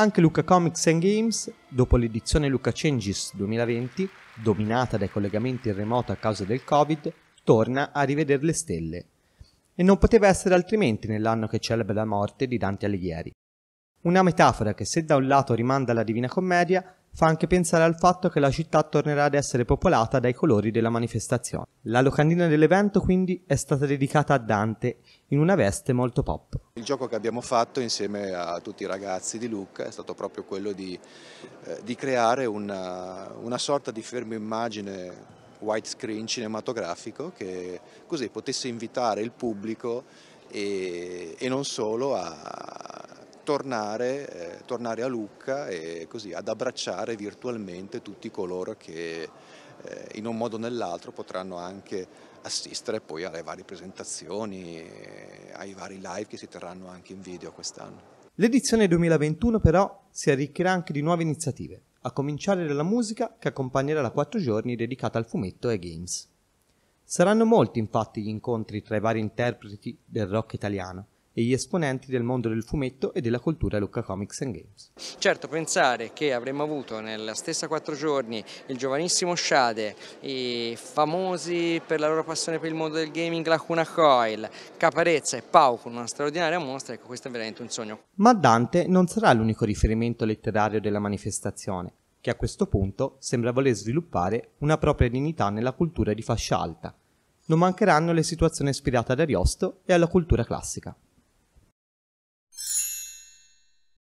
Anche Luca Comics and Games, dopo l'edizione Luca Changes 2020, dominata dai collegamenti in remoto a causa del Covid, torna a rivedere le stelle. E non poteva essere altrimenti nell'anno che celebra la morte di Dante Alighieri. Una metafora che se da un lato rimanda alla Divina Commedia, fa anche pensare al fatto che la città tornerà ad essere popolata dai colori della manifestazione. La locandina dell'evento quindi è stata dedicata a Dante in una veste molto pop. Il gioco che abbiamo fatto insieme a tutti i ragazzi di Lucca è stato proprio quello di, eh, di creare una, una sorta di fermo immagine widescreen cinematografico che così potesse invitare il pubblico e, e non solo a, tornare, eh, tornare, a Lucca e così ad abbracciare virtualmente tutti coloro che eh, in un modo o nell'altro potranno anche assistere poi alle varie presentazioni, eh, ai vari live che si terranno anche in video quest'anno. L'edizione 2021 però si arricchirà anche di nuove iniziative, a cominciare dalla musica che accompagnerà la quattro giorni dedicata al fumetto e ai games. Saranno molti infatti gli incontri tra i vari interpreti del rock italiano, e gli esponenti del mondo del fumetto e della cultura Lucca Comics and Games. Certo, pensare che avremmo avuto nella stessa quattro giorni il giovanissimo Shade, i famosi per la loro passione per il mondo del gaming Lacuna Coil, Caparezza e Pau con una straordinaria mostra, ecco questo è veramente un sogno. Ma Dante non sarà l'unico riferimento letterario della manifestazione, che a questo punto sembra voler sviluppare una propria dignità nella cultura di fascia alta. Non mancheranno le situazioni ispirate ad Ariosto e alla cultura classica.